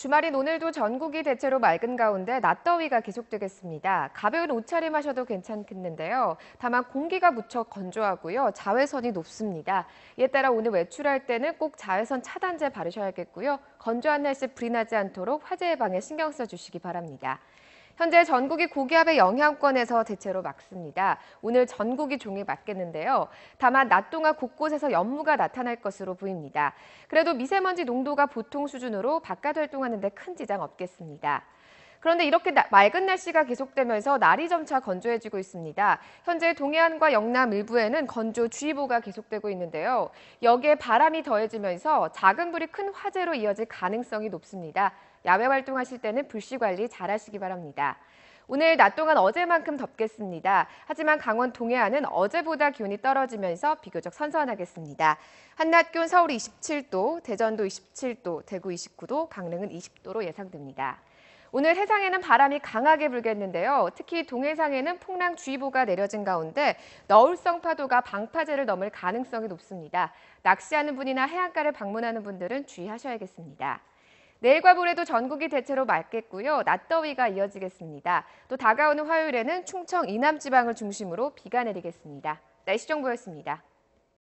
주말인 오늘도 전국이 대체로 맑은 가운데 낮더위가 계속되겠습니다. 가벼운 옷차림 하셔도 괜찮겠는데요. 다만 공기가 무척 건조하고요. 자외선이 높습니다. 이에 따라 오늘 외출할 때는 꼭 자외선 차단제 바르셔야겠고요. 건조한 날씨 불이 나지 않도록 화재 예방에 신경 써주시기 바랍니다. 현재 전국이 고기압의 영향권에서 대체로 막습니다. 오늘 전국이 종일 맑겠는데요. 다만 낮 동안 곳곳에서 연무가 나타날 것으로 보입니다. 그래도 미세먼지 농도가 보통 수준으로 바깥 활동하는 데큰 지장 없겠습니다. 그런데 이렇게 맑은 날씨가 계속되면서 날이 점차 건조해지고 있습니다. 현재 동해안과 영남 일부에는 건조주의보가 계속되고 있는데요. 여기에 바람이 더해지면서 작은 불이 큰 화재로 이어질 가능성이 높습니다. 야외 활동하실 때는 불씨 관리 잘 하시기 바랍니다. 오늘 낮 동안 어제만큼 덥겠습니다. 하지만 강원 동해안은 어제보다 기온이 떨어지면서 비교적 선선하겠습니다. 한낮 기온 서울이 27도, 대전도 27도, 대구 29도, 강릉은 20도로 예상됩니다. 오늘 해상에는 바람이 강하게 불겠는데요. 특히 동해상에는 풍랑주의보가 내려진 가운데 너울성 파도가 방파제를 넘을 가능성이 높습니다. 낚시하는 분이나 해안가를 방문하는 분들은 주의하셔야겠습니다. 내일과 모레도 전국이 대체로 맑겠고요. 낮더위가 이어지겠습니다. 또 다가오는 화요일에는 충청 이남지방을 중심으로 비가 내리겠습니다. 날씨 정보였습니다.